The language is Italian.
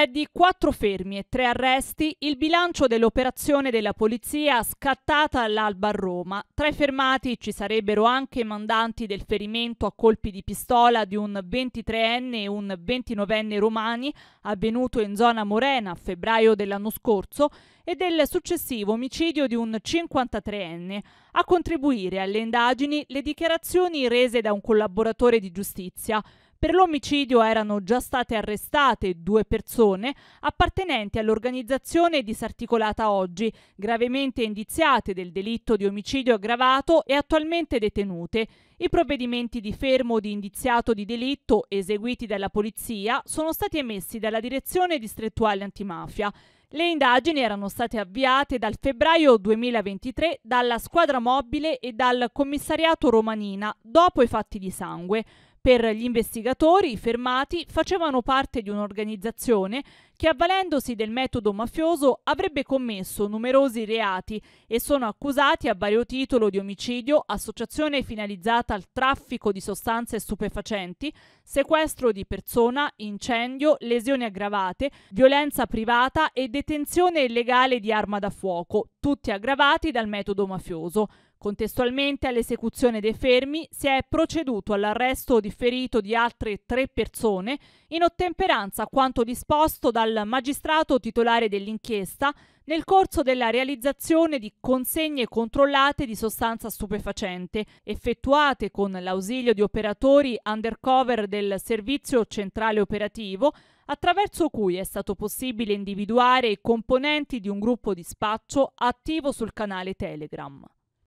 È di quattro fermi e tre arresti il bilancio dell'operazione della polizia scattata all'alba a Roma. Tra i fermati ci sarebbero anche i mandanti del ferimento a colpi di pistola di un 23enne e un 29enne romani avvenuto in zona Morena a febbraio dell'anno scorso e del successivo omicidio di un 53enne. A contribuire alle indagini le dichiarazioni rese da un collaboratore di giustizia. Per l'omicidio erano già state arrestate due persone appartenenti all'organizzazione disarticolata oggi, gravemente indiziate del delitto di omicidio aggravato e attualmente detenute. I provvedimenti di fermo di indiziato di delitto eseguiti dalla polizia sono stati emessi dalla Direzione distrettuale antimafia. Le indagini erano state avviate dal febbraio 2023 dalla squadra mobile e dal commissariato romanina dopo i fatti di sangue. Per gli investigatori, i fermati facevano parte di un'organizzazione che, avvalendosi del metodo mafioso, avrebbe commesso numerosi reati e sono accusati a vario titolo di omicidio, associazione finalizzata al traffico di sostanze stupefacenti, sequestro di persona, incendio, lesioni aggravate, violenza privata e detenzione illegale di arma da fuoco, tutti aggravati dal metodo mafioso. Contestualmente all'esecuzione dei fermi si è proceduto all'arresto differito di altre tre persone in ottemperanza a quanto disposto dal magistrato titolare dell'inchiesta nel corso della realizzazione di consegne controllate di sostanza stupefacente, effettuate con l'ausilio di operatori undercover del Servizio Centrale Operativo, attraverso cui è stato possibile individuare i componenti di un gruppo di spaccio attivo sul canale Telegram.